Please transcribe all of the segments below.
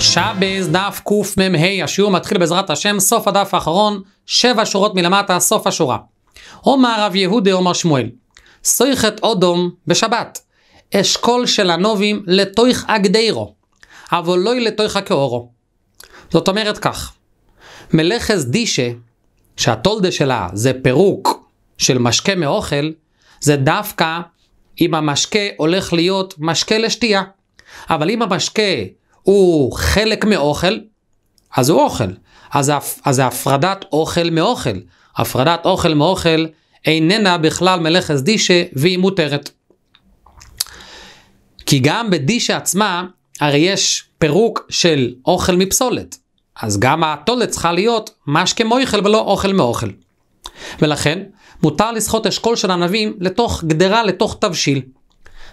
שבז דף קמ"ה, השיעור מתחיל בעזרת השם, סוף הדף האחרון, שבע שורות מלמטה, סוף השורה. אומר רב יהודה אומר שמואל, סויכת אודום בשבת, אשכול של הנובים לתויך אגדירו, אבל לא לתויך כאורו. זאת אומרת כך, מלאכס דישה, שהתולדה שלה זה פירוק של משקה מאוכל, זה דווקא אם המשקה הולך להיות משקה לשתייה. אבל אם המשקה הוא חלק מאוכל, אז הוא אוכל. אז, זה הפרדת אוכל מאוכל. הפרדת אוכל מאוכל איננה בכלל מלאכס דישה והיא מותרת. כי גם בדישה עצמה, הרי יש פירוק של אוכל מפסולת. אז גם התולת צריכה להיות משקה מויכל ולא אוכל מאוכל. ולכן, מותר לסחוט אשכול של ענבים לתוך גדרה, לתוך תבשיל.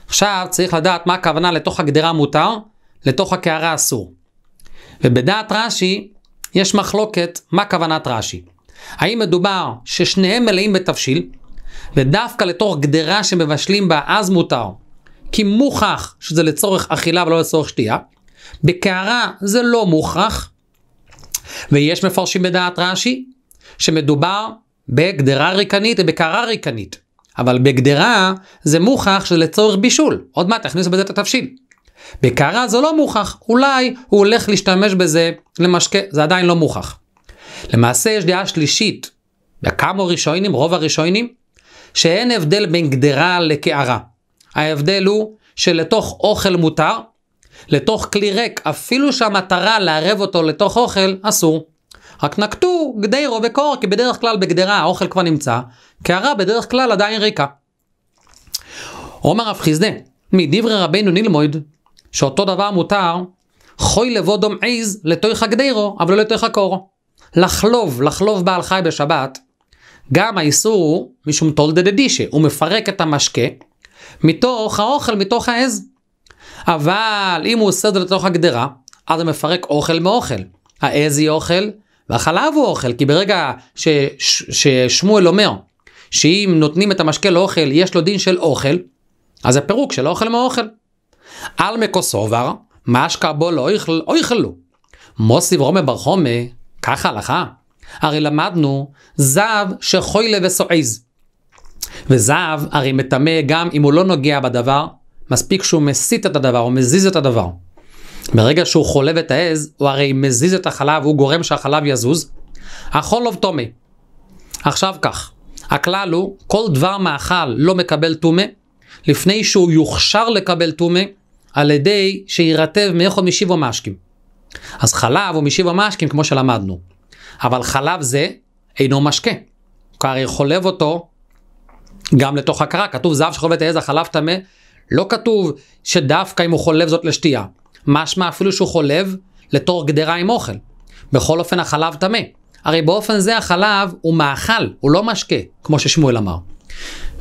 עכשיו צריך לדעת מה הכוונה לתוך הגדרה מותר, לתוך הקערה אסור. ובדעת רש"י יש מחלוקת מה כוונת רש"י. האם מדובר ששניהם מלאים בתבשיל, ודווקא לתוך גדרה שמבשלים בה אז מותר, כי מוכח שזה לצורך אכילה ולא לצורך שתייה, בקערה זה לא מוכח, ויש מפרשים בדעת רש"י שמדובר בגדרה ריקנית ובקערה ריקנית, אבל בגדרה זה מוכח שזה לצורך בישול, עוד מעט תכניסו בזה את התבשיל. בקערה זה לא מוכח, אולי הוא הולך להשתמש בזה למשקה, זה עדיין לא מוכח. למעשה יש דעה שלישית, וכמה רישיונים, רוב הרישיונים, שאין הבדל בין גדרה לקערה. ההבדל הוא שלתוך אוכל מותר, לתוך כלי ריק, אפילו שהמטרה לערב אותו לתוך אוכל, אסור. רק נקטו גדרו בקור, כי בדרך כלל בגדרה האוכל כבר נמצא, קערה בדרך כלל עדיין ריקה. עומר אף חיסדה, מדברי רבנו נלמוד, שאותו דבר מותר, חוי לבודום עיז לתוך הגדירו, אבל לא לתוך הקורו. לחלוב, לחלוב בעל חי בשבת, גם האיסור הוא משום תולדה דדישה, הוא מפרק את המשקה מתוך האוכל, מתוך העז. אבל אם הוא עושה את זה לתוך הגדרה, אז הוא מפרק אוכל מאוכל. העז היא אוכל, והחלב הוא אוכל, כי ברגע ש, ש, ששמואל אומר שאם נותנים את המשקה לאוכל, יש לו דין של אוכל, אז זה פירוק של אוכל מאוכל. עלמקו מקוסובר משקע בו לא איכלו. לא מוסיב רומא בר חומא, כך הלכה. הרי למדנו זב שחוילה וסועז. וזב הרי מטמא גם אם הוא לא נוגע בדבר, מספיק שהוא מסיט את הדבר, הוא מזיז את הדבר. ברגע שהוא חולב את העז, הוא הרי מזיז את החלב, הוא גורם שהחלב יזוז. החולוב לא טומא. עכשיו כך, הכלל הוא, כל דבר מאכל לא מקבל טומא, לפני שהוא יוכשר לקבל טומא, על ידי שיירטב מאיכו משיבו משקים. אז חלב הוא משיבו משקים כמו שלמדנו. אבל חלב זה אינו משקה. הוא הרי חולב אותו גם לתוך הקרה. כתוב זהב שחולב את העז החלב טמא. לא כתוב שדווקא אם הוא חולב זאת לשתייה. משמע אפילו שהוא חולב לתור גדרה עם אוכל. בכל אופן החלב טמא. הרי באופן זה החלב הוא מאכל, הוא לא משקה, כמו ששמואל אמר.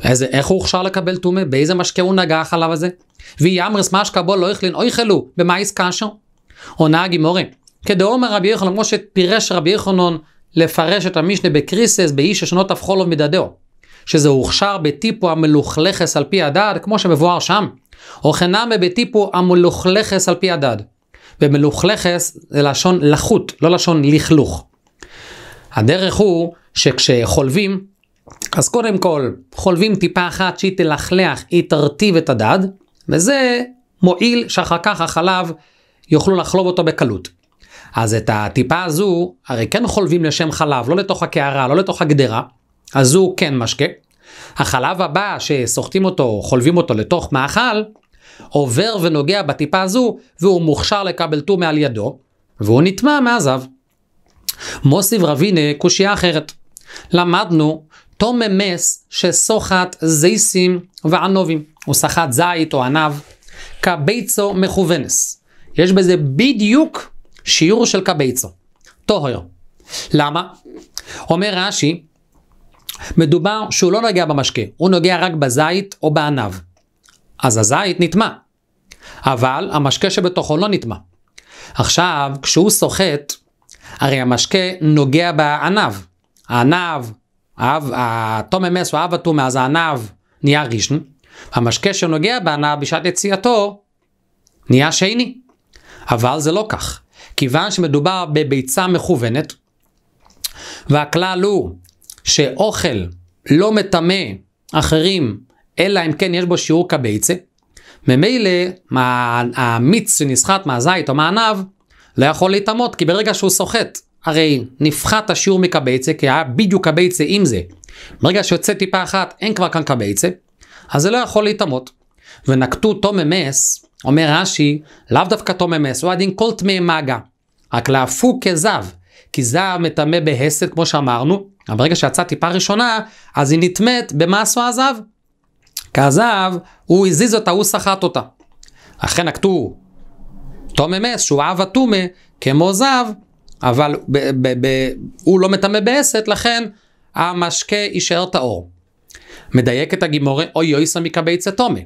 איזה, איך הוא הוכשר לקבל טומא? באיזה משקה הוא נגע החלב הזה? ויהי אמרס משקה בו לא יכלין, אוי חלו, במאיס קשו. עונה הגימורי, כדאומר רבי יוחנן, כמו שפירש רבי יוחנן לפרש את המשנה בקריסס, באיש ששנות אף לו מדדהו. שזה הוכשר בטיפו המלוכלכס על פי הדד, כמו שמבואר שם. או חנמה בטיפו המלוכלכס על פי הדד. ומלוכלכס זה לשון לחות, לא לשון לכלוך. הדרך הוא שכשחולבים, אז קודם כל, חולבים טיפה אחת שהיא תלכלך, היא תרטיב את הדד, וזה מועיל שאחר כך החלב יוכלו לחלוב אותו בקלות. אז את הטיפה הזו, הרי כן חולבים לשם חלב, לא לתוך הקערה, לא לתוך הגדרה, אז הוא כן משקה. החלב הבא שסוחטים אותו, חולבים אותו לתוך מאכל, עובר ונוגע בטיפה הזו, והוא מוכשר לקבל טו מעל ידו, והוא נטמע מעזב. מוסיב רבינה קושייה אחרת. למדנו אותו ממס שסוחט זייסים וענובים. הוא סחט זית או ענב, קביצו מכוונס. יש בזה בדיוק שיעור של קביצו. טוהר. למה? אומר רש"י, מדובר שהוא לא נוגע במשקה, הוא נוגע רק בזית או בענב. אז הזית נטמע, אבל המשקה שבתוכו לא נטמע. עכשיו, כשהוא סוחט, הרי המשקה נוגע בענב. הענב התום אמס מס או האב התומא, אז הענב נהיה ראשון, המשקה שנוגע בענב בשעת יציאתו נהיה שני. אבל זה לא כך. כיוון שמדובר בביצה מכוונת, והכלל הוא שאוכל לא מטמא אחרים, אלא אם כן יש בו שיעור כביצה, ממילא המיץ שנסחט מהזית או מהענב לא יכול להיטמות, כי ברגע שהוא סוחט הרי נפחת השיעור מקבייצה, כי היה בדיוק קבייצה עם זה. ברגע שיוצא טיפה אחת, אין כבר כאן קבייצה, אז זה לא יכול להיטמות. ונקטו תום אמס, אומר רש"י, לאו דווקא תום אמס, הוא הדין כל טמאי מגה. רק להפו כזב, כי זב מטמא בהסת, כמו שאמרנו, אבל ברגע שיצא טיפה ראשונה, אז היא נטמאת במעשו הזב. כי הזב, הוא הזיז אותה, הוא סחט אותה. אכן נקטו תום אמס, שהוא אב התומה, כמו זב, אבל ב, ב, ב, הוא לא מטמא בעסת, לכן המשקה יישאר טהור. מדייק את הגימורי, אוי אוי סמי קבייצה תומה.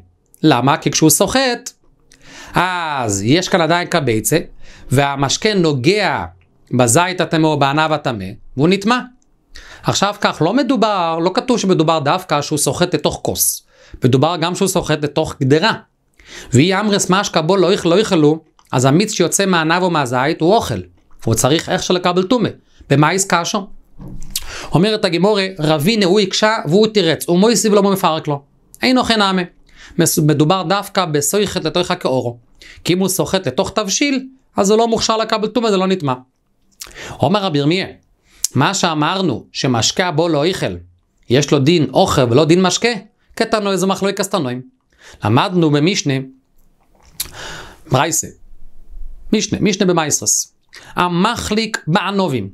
למה? כי כשהוא סוחט, אז יש כאן עדיין קבייצה, והמשקה נוגע בזית הטמא או בענב הטמא, והוא נטמא. עכשיו כך, לא מדובר, לא כתוב שמדובר דווקא שהוא סוחט לתוך כוס. מדובר גם שהוא סוחט לתוך גדרה. ואי אמרס משקה בו לא יאכלו, לא אז המיץ שיוצא מהענב או מהזית הוא אוכל. והוא צריך איך של לקבל טומא. במה העסקה שם? אומרת הגימורי, רבינה הוא הקשה והוא תירץ, ומויסיב לא מפרק לו. אין כן אוכל נעמה. מדובר דווקא בסויכת לתוך הכאורו. כי אם הוא סוחט לתוך תבשיל, אז הוא לא מוכשר לקבל טומא, זה לא נטמע. אומר רבי ירמיה, מה שאמרנו, שמשקה בו לא איכל, יש לו דין אוכל ולא דין משקה, קטנו איזה מחלוי סטנועים. למדנו במשנה, ברייסה, משנה, משנה במייסרס. המחליק בענובים.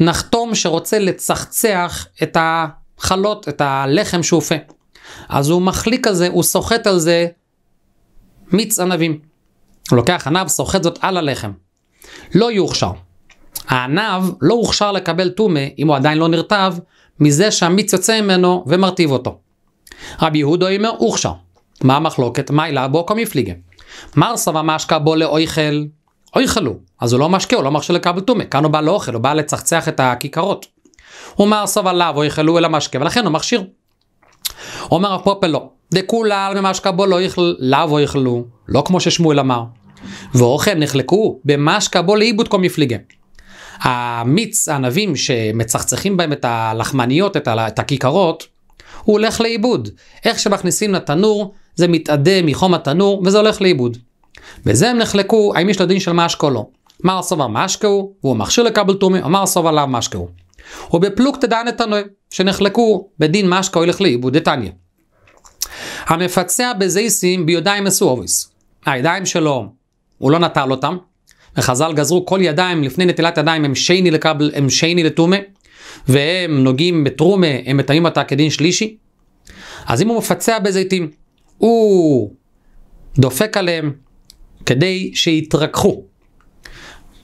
נחתום שרוצה לצחצח את החלות, את הלחם שאופה. אז הוא מחליק על זה, הוא סוחט על זה מיץ ענבים. הוא לוקח ענב, סוחט זאת על הלחם. לא יוכשר. הענב לא הוכשר לקבל טומא, אם הוא עדיין לא נרטב, מזה שהמיץ יוצא ממנו ומרטיב אותו. רבי יהודה אומר הוכשר. מה המחלוקת? מה אלה בו קומיפליגה? מרסה ומשקה בו לאויכל, אוי חלו, אז הוא לא משקה, הוא לא מרשה לכבל טומא, כאן הוא בא לאוכל, הוא בא לצחצח את הכיכרות. הוא מר סב עליו, אוי חלו אל המשקה, ולכן הוא מכשיר. אומר הפופל לא, דכולל ממשקה בו לא יכל, לאו אוי חלו, לא כמו ששמואל אמר. ואוכל נחלקו במשקה בו לאיבוד כל מפליגה. המיץ הענבים שמצחצחים בהם את הלחמניות, את, ה- את הכיכרות, הוא הולך לאיבוד. איך שמכניסים לתנור, זה מתאדה מחום התנור, וזה הולך לאיבוד. בזה הם נחלקו האם יש לו דין של משקה או לא. מר סובה משקה הוא, והוא מכשיר לקבל טומי, אמר סובה לאו משקה הוא. את הנוי, שנחלקו בדין משקה הולך לאיבוד דתניא. המפצע בזייסים ביודיים מסואוביס. הידיים שלו, הוא לא נטל אותם, וחז"ל גזרו כל ידיים לפני נטילת ידיים הם שייני לקבל, הם שייני לטומא, והם נוגעים בתרומה, הם מטמאים אותה כדין שלישי. אז אם הוא מפצע בזיתים, הוא דופק עליהם, כדי שיתרככו.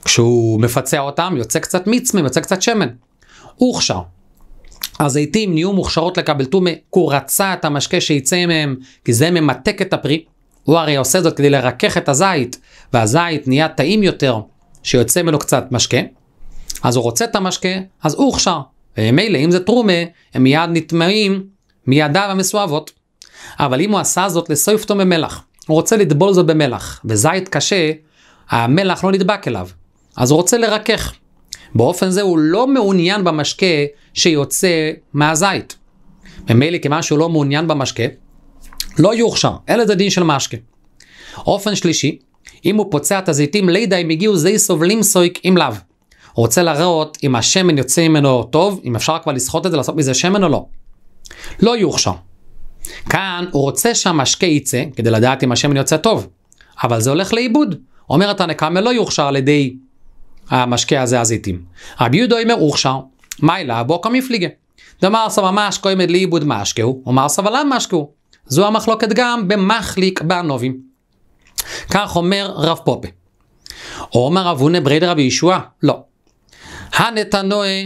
כשהוא מפצע אותם, יוצא קצת מיץ, יוצא קצת שמן. הוא הוכשר. הזיתים נהיו מוכשרות לקבל לקבלתומה, כי הוא רצה את המשקה שיצא מהם, כי זה ממתק את הפרי. הוא הרי עושה זאת כדי לרכך את הזית, והזית נהיה טעים יותר, שיוצא ממנו קצת משקה. אז הוא רוצה את המשקה, אז הוא הוכשר. ומילא, אם זה טרומה, הם מיד נטמעים מידיו המסואבות. אבל אם הוא עשה זאת לסויפתו ממלח, הוא רוצה לטבול זאת במלח. וזית קשה, המלח לא נדבק אליו, אז הוא רוצה לרכך. באופן זה הוא לא מעוניין במשקה שיוצא מהזית. ממילא כיוון שהוא לא מעוניין במשקה, לא יוכשר, אין לזה דין של משקה. אופן שלישי, אם הוא פוצע את הזיתים לידה אם הגיעו זי סובלים סויק אם לאו. הוא רוצה לראות אם השמן יוצא ממנו טוב, אם אפשר כבר לסחוט את זה, לעשות מזה שמן או לא. לא יוכשר. כאן הוא רוצה שהמשקה יצא, כדי לדעת אם השמן יוצא טוב, אבל זה הולך לאיבוד. אומר הנקמה לא יוכשר על ידי המשקה הזה הזיתים. רבי יהודה אומר אוכשר, הוכשר, מיילה בוקה מפליגה. דמר סבא משקו עמד לאיבוד משקהו, ומר סבא לם משקהו. זו המחלוקת גם במחליק בענובים. כך אומר רב פופה. אומר רב הונה בריד רבי ישועה, לא. הנתנועה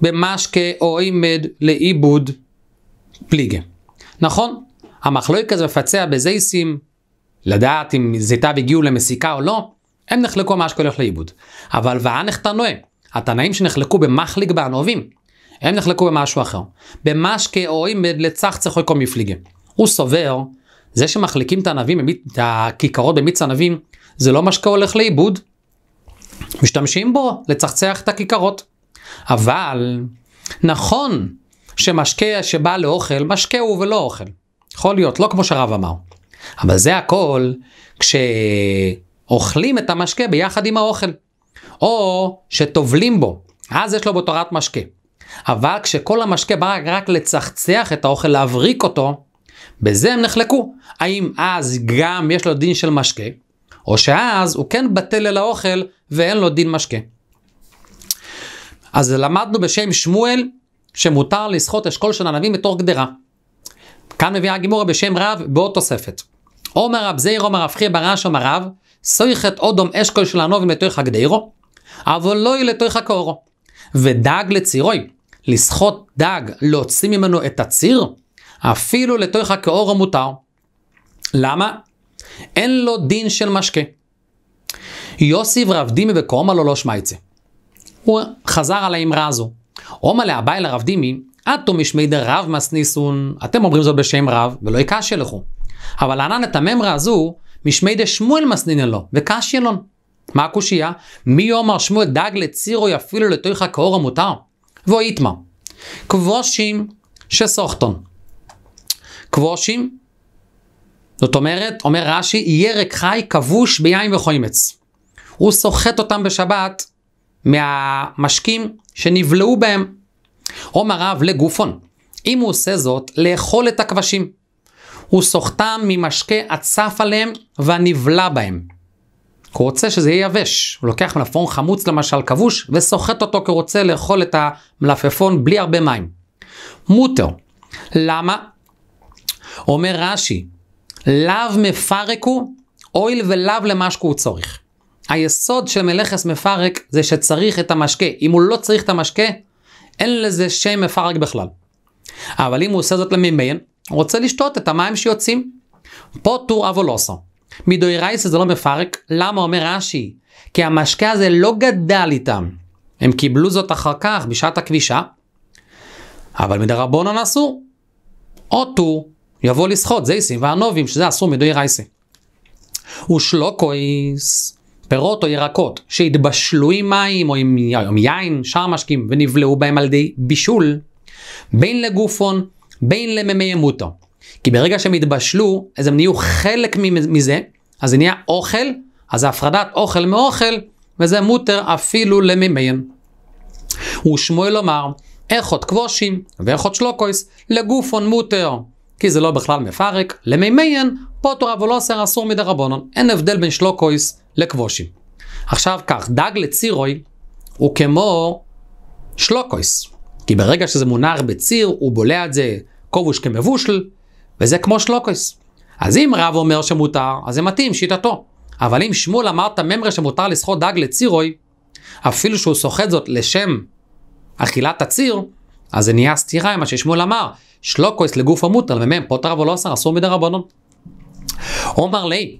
במשקה או עימד לאיבוד פליגה. נכון, המחלוקת מפצע בזייסים, לדעת אם זיתיו הגיעו למסיקה או לא, הם נחלקו מה הולך לאיבוד. אבל ואנך תנועה, התנאים שנחלקו במחליק בענובים, הם נחלקו במשהו אחר. במשקה או אם לצחצח או כל מפליגה. הוא סובר, זה שמחליקים את הענבים, את הכיכרות במיץ ענבים, זה לא משקה הולך לאיבוד. משתמשים בו לצחצח את הכיכרות. אבל, נכון, שמשקה שבא לאוכל, משקה הוא ולא אוכל. יכול להיות, לא כמו שהרב אמר. אבל זה הכל כשאוכלים את המשקה ביחד עם האוכל. או שטובלים בו, אז יש לו בתורת משקה. אבל כשכל המשקה בא רק לצחצח את האוכל, להבריק אותו, בזה הם נחלקו. האם אז גם יש לו דין של משקה, או שאז הוא כן בטל אל האוכל ואין לו דין משקה. אז למדנו בשם שמואל שמותר לסחוט אשכול של ענבים בתור גדרה. כאן מביאה הגימורה בשם רב בעוד תוספת. עומר רב זעיר עומר רב חייא ברש עומר רב, סויכת אודום אשכול של ענבים לתוך הגדרו, אבל לא לתוך הקורו. ודג לצירוי, לסחוט דג, להוציא ממנו את הציר, אפילו לתוך הקורו מותר. למה? אין לו דין של משקה. יוסיף רב דימי וקורמה לו לא שמע את זה. הוא חזר על האמרה הזו. עומא לאביי לרב דימי, עתו משמידה רב מסניסון, אתם אומרים זאת בשם רב, ולא יקשי לכו. אבל ענן את הממרה הזו, משמידה שמואל מסנינן לו, וקשי אלון. מה הקושייה? מי יאמר שמואל דג לצירו אפילו לתוך הכאור המותר? והוא יתמר. כבושים שסוכתון. כבושים, זאת אומרת, אומר רש"י, ירק חי כבוש ביין וחוימץ. הוא סוחט אותם בשבת מהמשקים שנבלעו בהם. אומר רב לגופון, אם הוא עושה זאת, לאכול את הכבשים. הוא סוחטם ממשקה הצף עליהם והנבלע בהם. הוא רוצה שזה יהיה יבש. הוא לוקח מלפפון חמוץ למשל כבוש, וסוחט אותו כי הוא רוצה לאכול את המלפפון בלי הרבה מים. מוטר, למה? אומר רש"י, לאו מפרקו, אויל ולאו למה שהוא צורך. היסוד של מלאכס מפרק זה שצריך את המשקה. אם הוא לא צריך את המשקה, אין לזה שם מפרק בכלל. אבל אם הוא עושה זאת למימיין, הוא רוצה לשתות את המים שיוצאים. פה טור אבולוסו. לא מדוירייסה זה לא מפרק, למה אומר רש"י? כי המשקה הזה לא גדל איתם. הם קיבלו זאת אחר כך, בשעת הכבישה, אבל מדרבונן אסור. או טור יבוא לשחות זייסים והנובים, שזה אסור מדוי מדוירייסה. ושלוקויס, פירות או ירקות שהתבשלו עם מים או עם, עם יין, שאר משקים, ונבלעו בהם על ידי בישול, בין לגופון, בין לממי ימותו. כי ברגע שהם התבשלו, אז הם נהיו חלק מזה, אז זה נהיה אוכל, אז זה הפרדת אוכל מאוכל, וזה מותר אפילו למימיין. ושמואל אמר, איכות כבושים ואיכות שלוקויס, לגופון מותר. כי זה לא בכלל מפרק, למימיין, פוטו אבולוסר אסור רבונון, אין הבדל בין שלוקויס לכבושים. עכשיו כך, דג לצירוי הוא כמו שלוקויס, כי ברגע שזה מונח בציר, הוא בולע את זה כובוש כמבושל, וזה כמו שלוקויס. אז אם רב אומר שמותר, אז זה מתאים, שיטתו. אבל אם שמואל אמר את הממרה שמותר לסחוט דג לצירוי, אפילו שהוא סוחט זאת לשם אכילת הציר, אז זה נהיה סתירה עם מה ששמואל אמר, שלוקויס לגוף המוטל, מ"מ, פוטר אבו לא עשר, אסור מדי רבנון. עומר לי,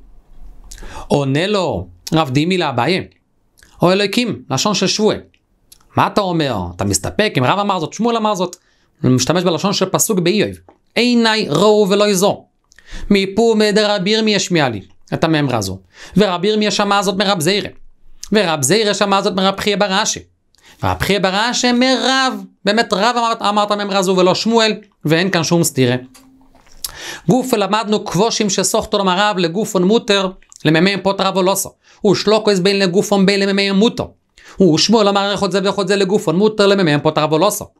עונה לו רב דימי לאביי, או אלוהיקים, לשון של שבועה. מה אתה אומר? אתה מסתפק? אם רב אמר זאת, שמואל אמר זאת. אני משתמש בלשון של פסוק באיוב. עיני ראו ולא יזור. מפו רב ירמי ישמיע לי את המימרה הזו. ורב ירמי שמע זאת מרב זיירה. ורב זיירה שמע זאת מרב חייא ברש"י. רב ברא השם מרב, באמת רב אמרת, אמרת ממרה זו ולא שמואל, ואין כאן שום סתירה. גוף למדנו כבושים שסוכתו למרב לגופון מוטר, לממי פות רבו לוסו. לא ושלוקוס בין לגופון בין לממי מוטו. ושמואל אמר איך עוד זה ואיך עוד זה לגופון מוטר לממי פות רבו לוסו. לא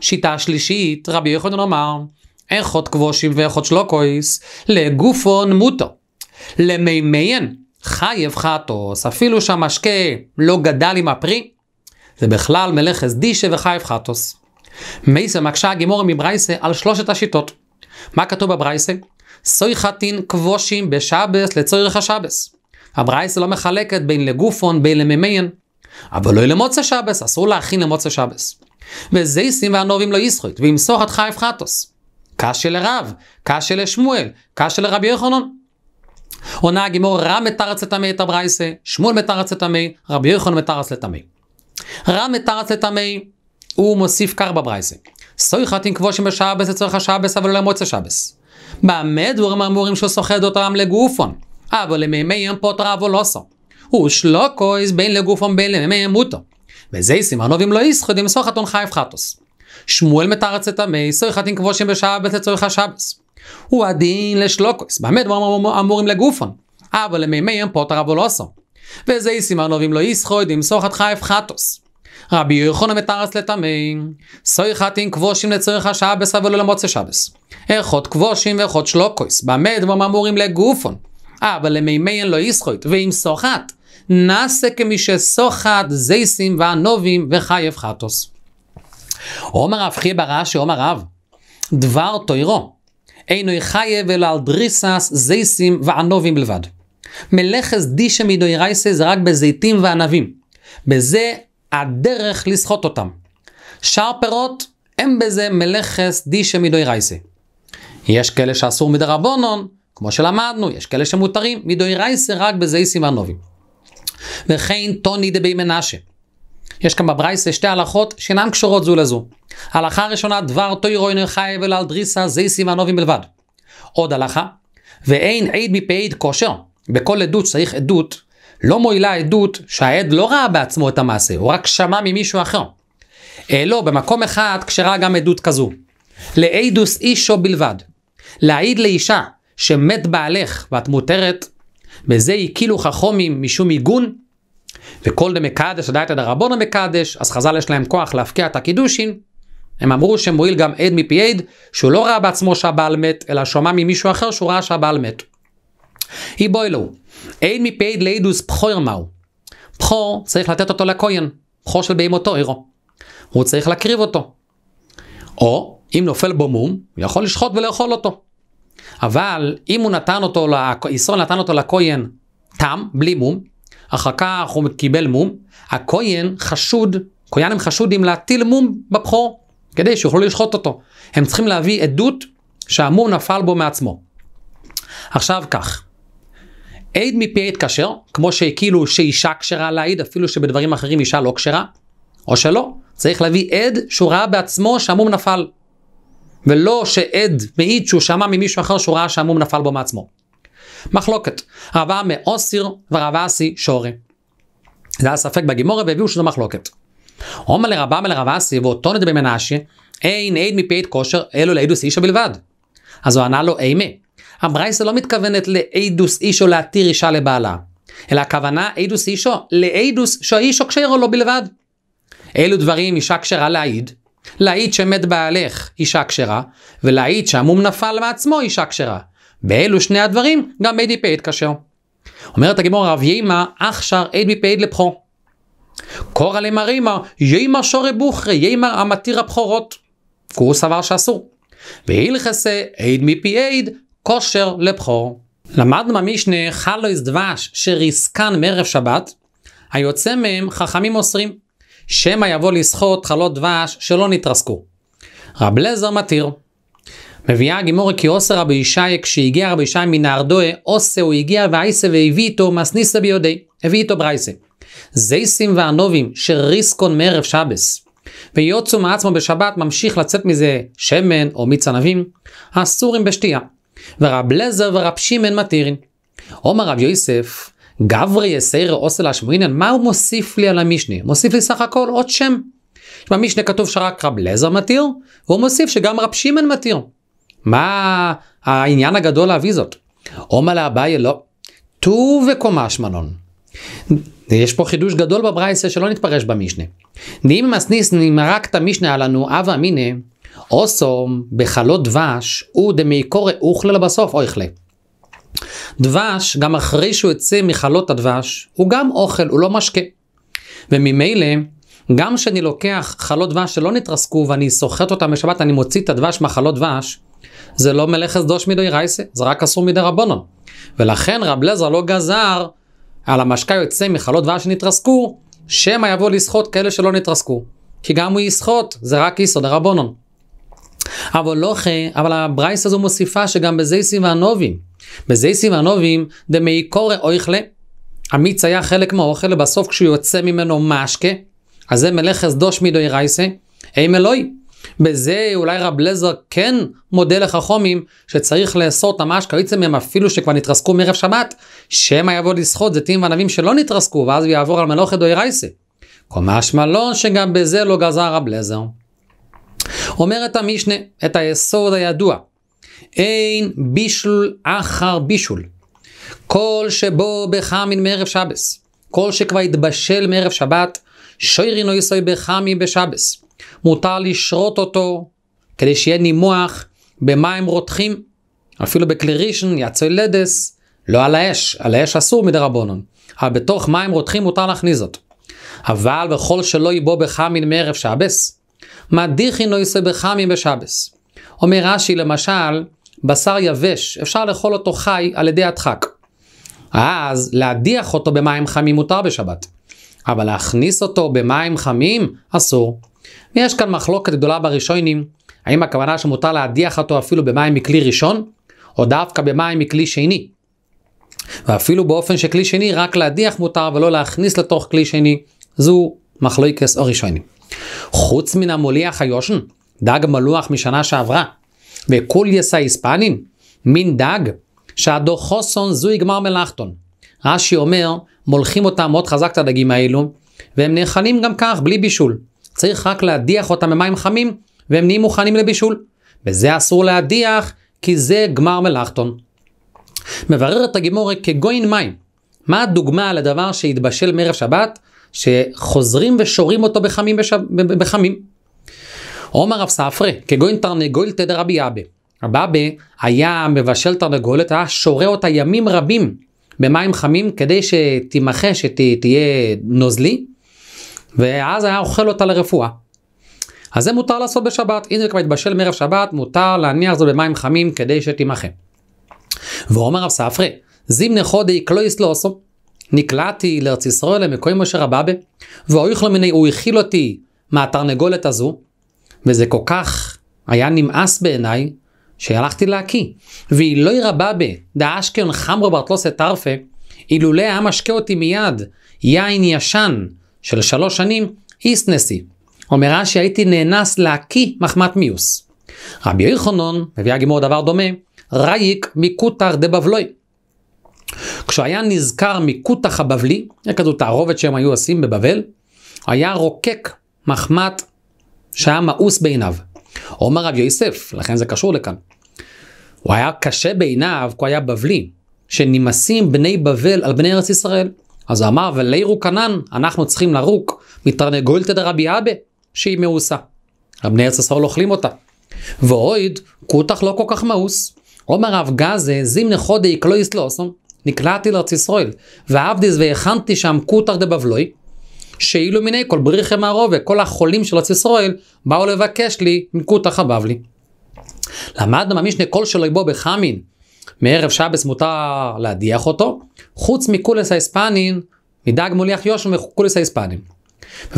שיטה שלישית, רבי יחנון אמר, איך עוד כבושים ואיך ואיכות שלוקויס, לגופון מוטו. למימיין חייב חטוס, אפילו שהמשקה לא גדל עם הפרי, זה בכלל מלאכס דישה וחייב חטוס. מייסה מקשה הגימור מברייסה על שלושת השיטות. מה כתוב בברייסה? סוי חתין כבושים בשבס לצורך השבס. הברייסה לא מחלקת בין לגופון בין לממיין. אבל לא למוצא שבס, אסור להכין למוצא שבס. וזייסים והנובים לא ישחית, וימסוך את חייב חטוס. קשה לרב, קשה לשמואל, קשה לרבי יוחנון. עונה הגימור רם מתרץ לטמא את הברייסה, שמואל מתרץ לטמא, רבי יוחנון מתרץ לטמא. רם מתרץ לטמאי, הוא מוסיף כך בברייסה. סויחת עם כבושים בשבס לצורך השעבס אבל לא למוצא שעבס. באמת דבורים אמורים שהוא סוחד אותם לגופון? אבל למימי ים פוטר אבו לא סו. הוא שלוקו איז בין לגופון בין למימי ים מוטו. וזה סימנובים לא יסחוד עם אתון חייב חטוס. שמואל מתרץ לטמאי, המי סויחת עם כבושים לצורך השעבס. הוא עדין לשלוקו איז באמת דבורים אמורים לגופון. אבל למימי ים פוטר אבו לא סו. וזייסים ארנובים לא יסחויד עם סוחת חייף חטוס. רבי יוחנן מתרס סוי חטין כבושים לצורך השעה בסבלו לא למוצא שבס. איכות כבושים ואיכות שלוקויס, במד וממורים לגופון. אבל אין לא יסחויד, ועם סוחת, נעשה כמי שסוחת זייסים וענובים וחייב חטוס. עומר רב חי בראה עומר רב, דבר תוירו, אינו יחייב אלא על דריסס זייסים וענובים בלבד. מלכס דישא דישה מדוירייסה זה רק בזיתים וענבים. בזה הדרך לסחוט אותם. שאר פירות אין בזה מלכס דישא דישה מדוירייסה. יש כאלה שאסור מדרבונון, כמו שלמדנו, יש כאלה שמותרים, מדוירייסה רק בזייסים וענובים. וכן טוני דבי מנשה. יש כאן בברייסה שתי הלכות שאינן קשורות זו לזו. הלכה ראשונה, דבר תוירוין חייב אל על דריסה זייסים וענובים בלבד. עוד הלכה, ואין עיד מפי עיד כושר. בכל עדות שצריך עדות, לא מועילה עדות שהעד לא ראה בעצמו את המעשה, הוא רק שמע ממישהו אחר. אה, לא, במקום אחד כשרה גם עדות כזו. לעדוס אישו בלבד. להעיד לאישה שמת בעלך ואת מותרת, בזה היא כאילו חכומים משום עיגון. וכל דמקדש, עדיין דרבנו מקדש, אז חז"ל יש להם כוח להפקיע את הקידושין. הם אמרו שמועיל גם עד מפי עד, שהוא לא ראה בעצמו שהבעל מת, אלא שומע ממישהו אחר שהוא ראה שהבעל מת. היא בוילו. אין מפי לידוס בכור מהו. בכור, צריך לתת אותו לכהן. בכור של בהימותו עירו. הוא צריך להקריב אותו. או, אם נופל בו מום, הוא יכול לשחוט ולאכול אותו. אבל אם הוא נתן אותו, ישראל נתן אותו לכהן תם, בלי מום, אחר כך הוא קיבל מום, הכהן חשוד, כהנים חשודים להטיל מום בבכור, כדי שיוכלו לשחוט אותו. הם צריכים להביא עדות שהמום נפל בו מעצמו. עכשיו כך, עד מפי עד כשר, כמו שכאילו שאישה כשרה להעיד, אפילו שבדברים אחרים אישה לא כשרה, או שלא. צריך להביא עד שהוא ראה בעצמו שהמום נפל. ולא שעד מעיד שהוא שמע ממישהו אחר שהוא ראה שהמום נפל בו מעצמו. מחלוקת, רבה מאוסיר ורבה אסי שורי. זה היה ספק בגימורה והביאו שזו מחלוקת. עומר לרבה מלרבה אסי ואותו נדבי מנשי, אין עד מפי עד כושר, אלו לעידו שאישה בלבד. אז הוא ענה לו אימי. הברייסה לא מתכוונת לאידוס אישו להתיר אישה לבעלה, אלא הכוונה אידוס אישו לאידוס שהאישו כשרו לו בלבד. אילו דברים אישה כשרה להעיד? להעיד שמת בעלך אישה כשרה, ולהעיד שהמום נפל מעצמו אישה כשרה. באלו שני הדברים גם מדי פייד כשר. אומרת הגמור הרב יימא, אך שר אייד מפייד לבכו. קורא למרימה, יימא שורי בוכרי, יימא המתיר הבכורות. כי הוא סבר שאסור. והילכסה אייד מפי אייד, כושר לבחור. למדנו במשנה חלויס דבש שריסקן מערב שבת, היוצא מהם חכמים אוסרים, שמא יבוא לסחוט חלות דבש שלא נתרסקו. רב לזר מתיר. מביאה הגימורי כי עושר רבי ישי, כשהגיע רבי ישי מנהרדוה, עושה הוא הגיע ואייסה והביא איתו מסניסה ביודי, הביא איתו ברייסה. זייסים וענובים שריסקון מערב שבס, ויוצאו מעצמו בשבת ממשיך לצאת מזה שמן או מיץ ענבים, אסורים בשתייה. ורב לזר ורב שמען מתירין. עומר רב יוסף, גברי יסייר אוסל אשמרינן, מה הוא מוסיף לי על המשנה? מוסיף לי סך הכל עוד שם. במשנה כתוב שרק רב לזר מתיר, והוא מוסיף שגם רב שמען מתיר. מה העניין הגדול להביא זאת? עומר לאביי לא, טו וקומה שמנון. יש פה חידוש גדול בברייסה שלא נתפרש במשנה. דאם מסניס את המשנה עלינו, אב אמיניה אוסום בחלות דבש הוא דמי קורא אוכלה לבסוף או יכלה. דבש, גם אחרי שהוא יוצא מחלות הדבש, הוא גם אוכל, הוא לא משקה. וממילא, גם כשאני לוקח חלות דבש שלא נתרסקו ואני סוחט אותם בשבת, אני מוציא את הדבש מהחלות דבש, זה לא מלאכס דוש מדי רייסה, זה רק אסור מדי רבונון. ולכן רב לזר לא גזר על המשקה יוצא מחלות דבש שנתרסקו, שמא יבוא לסחוט כאלה שלא נתרסקו. כי גם הוא יסחוט, זה רק איסו דרבונון. אבל לא כן, אבל הברייס הזו מוסיפה שגם בזייסים והנובים. בזייסים והנובים דמי קורא אויכלה. המיץ היה חלק מהאוכל, ובסוף כשהוא יוצא ממנו משקה, אז זה מלאכס דוש מידוי רייסה, הם אלוהי. בזה אולי רב לזר כן מודה לחכומים שצריך לאסור את המשקה בעצם לא הם אפילו שכבר נתרסקו מערב שבת, שמא יבוא לסחוט זיתים וענבים שלא נתרסקו ואז הוא יעבור על מלאכת דוי רייסה. כל משמע לא שגם בזה לא גזר רב לזר. אומרת המשנה את היסוד הידוע, אין בישול אחר בישול. כל שבו בחמין מערב שבס, כל שכבר התבשל מערב שבת, שוירינו יסוי בחמין בשבס. מותר לשרות אותו כדי שיהיה נימוח במים רותחים, אפילו בכלי ראשון, יצוי לדס, לא על האש, על האש אסור מדרבנון, אבל בתוך מים רותחים מותר להכניס זאת. אבל בכל שלא יבוא בחמין מערב שבס, מה דיכין לא יישא בחמים בשבס. אומר רש"י למשל, בשר יבש, אפשר לאכול אותו חי על ידי הדחק. אז להדיח אותו במים חמים מותר בשבת, אבל להכניס אותו במים חמים אסור. ויש כאן מחלוקת גדולה בראשונים, האם הכוונה שמותר להדיח אותו אפילו במים מכלי ראשון, או דווקא במים מכלי שני. ואפילו באופן שכלי שני רק להדיח מותר ולא להכניס לתוך כלי שני, זו מחלוקס או ראשונים. חוץ מן המוליח היושן, דג מלוח משנה שעברה, וקוליאס היספנים, מין דג, שהדו חוסון זו יגמר מלאכתון. רש"י אומר, מולכים אותם עוד חזק את הדגים האלו, והם נאכלים גם כך, בלי בישול. צריך רק להדיח אותם במים חמים, והם נהיים מוכנים לבישול. וזה אסור להדיח, כי זה גמר מלאכתון. מבררת הגימורה כגוין מים. מה הדוגמה לדבר שהתבשל מערב שבת שחוזרים ושורים אותו בחמים, בשב, בחמים. עומר רב ספרי, כגוין תרנגול תדר רבי אבא. רבי אבא היה מבשל תרנגולת, היה שורה אותה ימים רבים במים חמים כדי שתימחה, שתהיה נוזלי, ואז היה אוכל אותה לרפואה. אז זה מותר לעשות בשבת, אם זה כבר התבשל מערב שבת, מותר להניח זאת במים חמים כדי שתימחה. ועומר רב ספרי, זימנה חודי קלויס לא עשו. נקלעתי לארץ ישראל למקום משה רבבה, והוא הכיל אותי מהתרנגולת הזו, וזה כל כך היה נמאס בעיניי, שהלכתי להקיא. ואילוי רבבה, דאשכן חמרו ברטלוסי טרפה, אילולא היה משקה אותי מיד יין ישן של שלוש שנים, איסנסי. אומר רש"י, הייתי נאנס להקיא מחמת מיוס. רבי יוחנון, מביא הגימור דבר דומה, רייק מקוטר דבבלוי. כשהיה נזכר מכותח הבבלי, היה כזו תערובת שהם היו עושים בבבל, היה רוקק מחמת שהיה מאוס בעיניו. אומר רב יוסף, לכן זה קשור לכאן. הוא היה קשה בעיניו, כי הוא היה בבלי, שנמאסים בני בבל על בני ארץ ישראל. אז הוא אמר, ולירו כנן, אנחנו צריכים לרוק מתרנגולתא דרבי אבא, שהיא מאוסה. בני ארץ ישראל אוכלים אותה. ואויד, כותח לא כל כך מאוס. אומר רב גזה, זימנה חודי כלא יסלוסון. נקלעתי לארץ ישראל. ועבדיס והכנתי שם קוטר דה בבלוי, שאילו מיני כל בריחי מערובה, כל החולים של ארץ ישראל, באו לבקש לי מקוטר חבבלי. למדנו במשנה כל שלו בו בחמין, מערב שבס מותר להדיח אותו, חוץ מקולס ההיספנין, מדג מוליח יושם וקולס ההיספנין.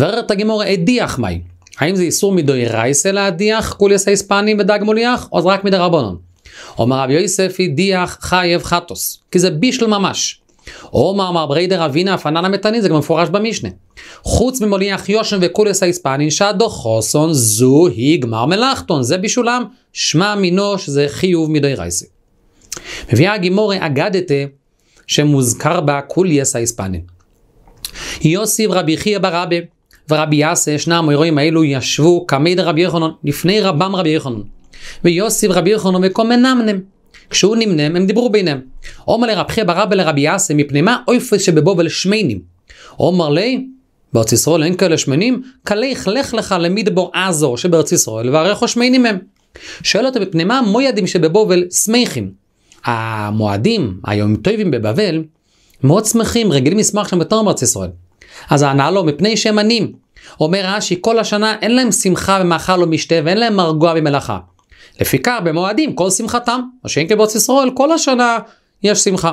את הגימור הדיח מהי, האם זה איסור מדוי רייסה להדיח קולס ההיספנין ודג מוליח, או זה רק מדרבנון? אומר רבי יוספי דיח חייב חטוס, כי זה בישל ממש. עומר אמר בריידר אבינה הפנן מתנית, זה גם מפורש במשנה. חוץ ממוליח יושן וקולס ההיספנין, שדו חוסון זו היא גמר מלאכתון, זה בשולם שמע מינו שזה חיוב מדי רייסי. מביאה הגימורי אגדתה שמוזכר בה קולס ההיספנין. יוסי ורבי חייא ברבי ורבי יאסה, שני המוירואים האלו ישבו כמי דרבי יחנון, לפני רבם רבי יחנון. ויוסי ורבי יוחנן וקומנמנם. כשהוא נמנם, הם דיברו ביניהם. עומר לרבחי ברבי לרבי יאסם, מפני מה אויפס שבבובל שמיינים? עומר לי, בארץ ישראל אין כאלה שמנים, כליך לך לך למדבור עזו שבארץ ישראל, והריחו שמיינים הם. שואל אותו מפני מה המוידים שבבובל שמחים? המועדים, היום טובים בבבל, מאוד שמחים, רגילים לשמח שם בתור ארץ ישראל. אז הענה לו, מפני שהם עניים. אומר רש"י, כל השנה אין להם שמחה ומאכל ומשתה, לא ואין להם מרגוע ומלאכה. לפיכך במועדים כל שמחתם, מה שאין כבוץ ישראל כל השנה יש שמחה.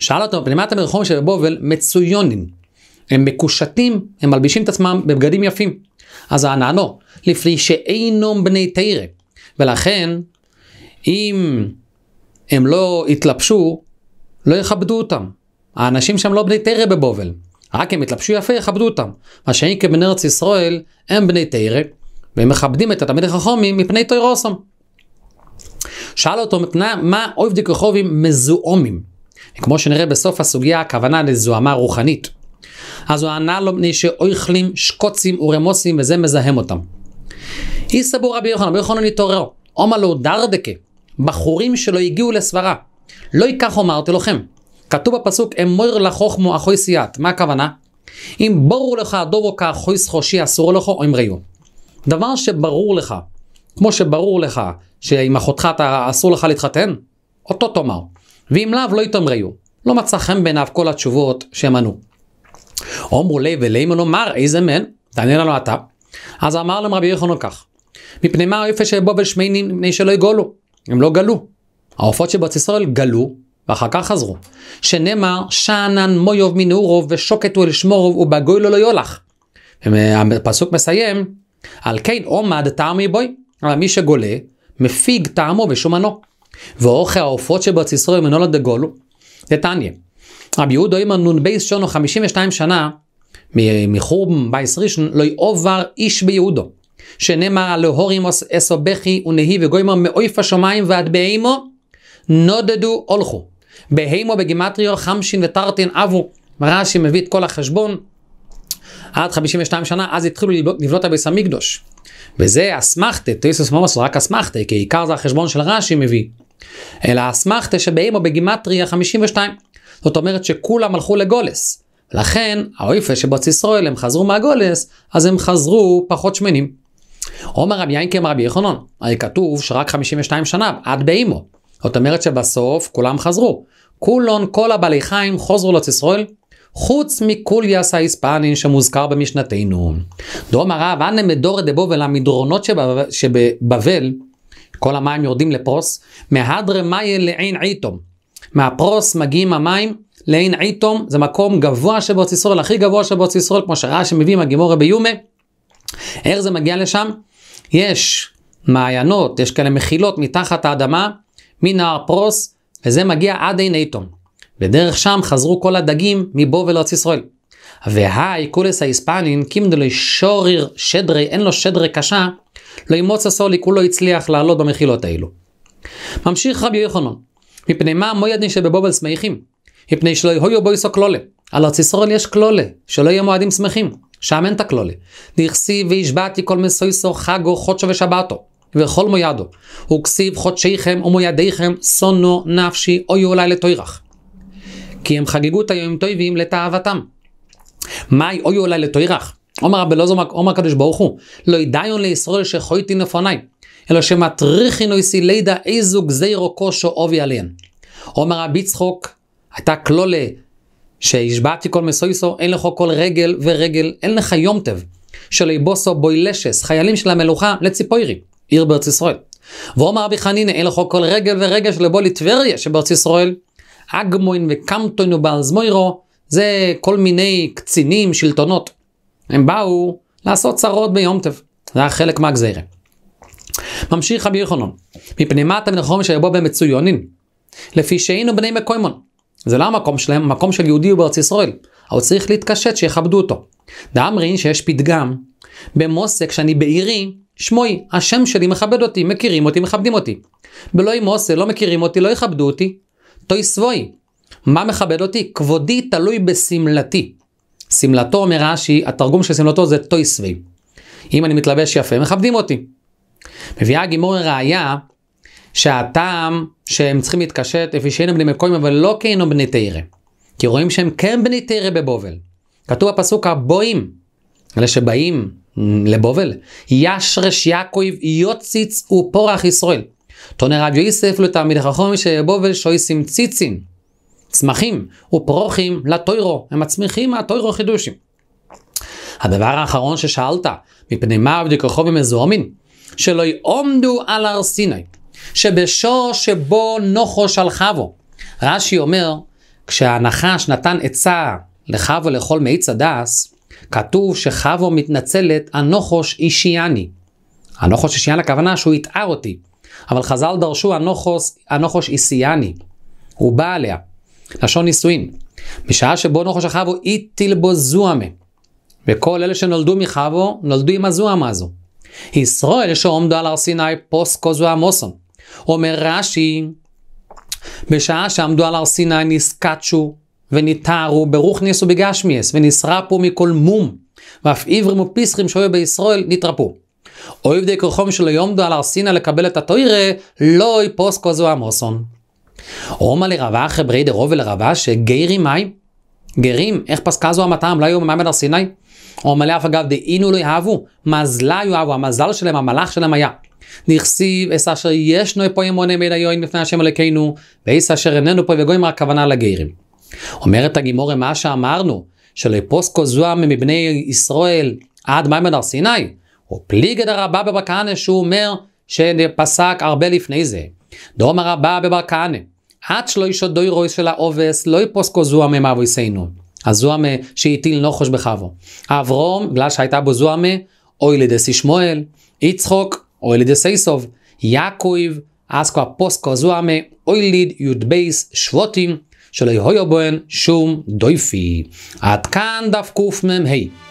שאל אותו, פנימת המרחום של בובל מצויונים? הם מקושטים, הם מלבישים את עצמם בבגדים יפים. אז הענענו, לפני שאינם בני תירא. ולכן, אם הם לא יתלבשו, לא יכבדו אותם. האנשים שם לא בני תירא בבובל. רק הם יתלבשו יפה, יכבדו אותם. מה שאין כבני ארץ ישראל, הם בני תירא, והם מכבדים את התלמיד החכומים מפני תוירוסום. שאל אותו מפני מה אויבדי כוכבים מזוהומים. כמו שנראה בסוף הסוגיה, הכוונה לזוהמה רוחנית. אז הוא ענה לו מפני שאויכלים שקוצים ורמוסים וזה מזהם אותם. איסבור רבי יוחנן, רבי יוחנן התעורר, אומר לו דרדקה, בחורים שלא הגיעו לסברה. לא ייקח אמרתי לכם. כתוב בפסוק אמור לחוכמו אחוי סייעת, מה הכוונה? אם בורו לך דובו כאחוי סחושי אסור לכו אמריו. דבר שברור לך, כמו שברור לך שעם אחותך אתה אסור לך להתחתן, אותו תאמר. ואם לאו לא יתמריו. לא מצא חן בעיניו כל התשובות שהם ענו. אמרו לי ולימן לומר איזה מן, תעניין לנו אתה. אז אמר להם רבי יוחנן כך, מפני מה היופי שבו ושמיינים מפני שלא יגולו? הם לא גלו. העופות שבארץ ישראל גלו, ואחר כך חזרו. שנאמר, שאנן מויוב מנעורוב ושוקטו אל שמורוב ובגוי לו לא יולך. הפסוק מסיים, על כן עומד טעמי בוי, על מי שגולה, מפיג טעמו ושומנו. ואוכל העופות שבתסיסרו ממנו לדגולו, דתניא. רבי יהודה אימן נ"ב שונו 52 שנה מחורבן בייס ראשון, לא יעובר איש ביהודו. שנאמר על הורים אסו בכי ונהי וגוימר מאויף השמיים ועד בהימו נודדו הולכו. בהימו בגימטריו חמשין ותרתין אבו. רש"י מביא את כל החשבון, עד 52 שנה, אז התחילו לבנות, הביס המקדוש. וזה אסמכתה, תויסוס מומוס, רק אסמכתה, כי עיקר זה החשבון של רש"י מביא. אלא אסמכתה שבאימו בגימטריה 52. זאת אומרת שכולם הלכו לגולס. לכן, האויפה שבוץ ישראל הם חזרו מהגולס, אז הם חזרו פחות שמנים. עומר רבי ינקי אמר רבי יחונון, הרי כתוב שרק 52 שנה, עד באימו. זאת אומרת שבסוף כולם חזרו. כולון, כל הבעלי חיים חוזרו לארץ ישראל, חוץ מקוליאס ההיספנין שמוזכר במשנתנו. דרום הרב אנה מדורא דבובל המדרונות שבבבל, כל המים יורדים לפרוס, מהדרא מאיה לעין עיתום. מהפרוס מגיעים המים לעין עיתום, זה מקום גבוה שבארץ ישראל, הכי גבוה שבארץ ישראל, כמו שראה שמביא עם הגימורי ביומה. איך זה מגיע לשם? יש מעיינות, יש כאלה מחילות מתחת האדמה, מנהר פרוס, וזה מגיע עד עין עיתום. לדרך שם חזרו כל הדגים מבוא ולארץ ישראל. והי קולס ההיספנין קימדלי שוריר שדרי, אין לו שדרי קשה, לא ימוץ הסולי כולו הצליח לעלות במחילות האלו. ממשיך רבי יוחנן, מפני מה מוידני שבבובל שמחים? מפני שלא יהיו בויסו כלולה. על ארץ ישראל יש כלולה, שלא יהיו מועדים שמחים, שם אין את הכלולה. דכסיב והשבעתי כל מסויסו חגו חודשו ושבתו. וכל מוידו, וכסיב חודשיכם ומוידיכם, שונו נפשי, אויו אולי לתוירך. כי הם חגגו את היום טויבים לתאוותם. מאי אויו אלי לתוירך. אומר רבי אלעזר אומר הקדוש ברוך הוא, לא ידעיון לישראל שחויתי נפוני, אלא שמטריחינו איסי לידה איזו גזירו כושו עובי עליהן. אומר רבי צחוק, הייתה כלולה שהשבעתי כל מסויסו, אין לך כל רגל ורגל, אין לך יום טב. של איבוסו בוי לשס, חיילים של המלוכה, לציפוירי, עיר בארץ ישראל. ואומר רבי חנינא, אין לך כל רגל ורגל של בולי לטבריה שבארץ ישראל, אגמוין וקמטוין ובאלזמוירו, זה כל מיני קצינים, שלטונות. הם באו לעשות צרות ביום טב. זה היה חלק מהגזירה. ממשיך רבי יחנון, מפני מה אתה מנחום שיבוא בהם מצויונין? לפי שהיינו בני מקוימון. זה לא המקום שלהם, המקום של יהודי הוא בארץ ישראל. אבל צריך להתקשט שיכבדו אותו. דאמרין שיש פתגם במוסק שאני בעירי, שמוי, השם שלי מכבד אותי, מכירים אותי, מכבדים אותי. בלואי מוסק לא מכירים אותי, לא יכבדו אותי. תוי סבוי. מה מכבד אותי? כבודי תלוי בשמלתי. שמלתו, אומר רש"י, התרגום של שמלתו זה תוי סבי. אם אני מתלבש יפה, מכבדים אותי. מביאה הגימור ראייה שהטעם שהם צריכים להתקשט, לפי שאינם בני מקוים, אבל לא כי אינם בני תירא. כי רואים שהם כן בני תירא בבובל. כתוב בפסוק הבואים, אלה שבאים לבובל, ישרש יעקב יוציץ ופורח ישראל. תונה רב יוסף לתלמיד לא החכום שיבובל שויסים ציצים, צמחים ופרוחים לטוירו, הם מצמיחים מהטוירו חידושים. הדבר האחרון ששאלת, מפני מה עבדי כוחו ומזוהמין? שלא יעומדו על הר סיני, שבשור שבו נוחו של חבו. רש"י אומר, כשהנחש נתן עצה לחבו לכל מאיץ הדס, כתוב שחבו מתנצלת, הנוחוש אישיאני. הנוחוש אישיאני הכוונה שהוא יתאר אותי. אבל חז"ל דרשו הנוחוס, הנוחוש איסיאני, הוא בא עליה, לשון נישואין. בשעה שבו נוחוש החבו איטיל בו זוהמה. וכל אלה שנולדו מחבו, נולדו עם הזוהמה הזו. ישראל שעומדו על הר סיני פוסקו זוהמוסון. אומר רש"י, בשעה שעמדו על הר סיני נסקצ'ו וניטרו ברוך ניסו בגשמיאס ונשרפו מכל מום ואף עברים ופיסחים שהיו בישראל נתרפו. אוי בדי כרחום שלא יומדו על ארסינא לקבל את התוירה, לא יפוס כוזו עמוסון. רומא לרבה אחרי ברי דרוב ולרבה שגיירים מים? גרים, איך פסקה זו המטעם, לא היו ממים על הר סיני? אומר לאף אגב, דאינו לא יאהבו, מזלה יאהבו, המזל שלהם, המלאך שלהם היה. נכסיב, עש אשר ישנו פה ימונה מיד היועין לפני השם אלוקינו, ועש אשר איננו פה וגויים, רק כוונה לגרים. אומרת הגימורי מה שאמרנו, שלפוסקו זוהם מבני ישראל עד מים על הר סיני, או פליגד הרבה בבר כהנא שהוא אומר שפסק הרבה לפני זה. דום הרבה בבר כהנא, עד שלא ישו דוי רויס של העובס, לא יפוסקו זוהמה מאבויסנו. הזוהמה שהטיל נוחש בחבו. אברום, בגלל שהייתה בו זוהמה, אוי לדסי שמואל, יצחוק, אוי לדסי סוב, יעקויב, אסקו הפוסקו זוהמה, אוי ליד יוד בייס, שבוטים, שלא יהיו בוהן שום דויפי. עד כאן דף קמ"ה.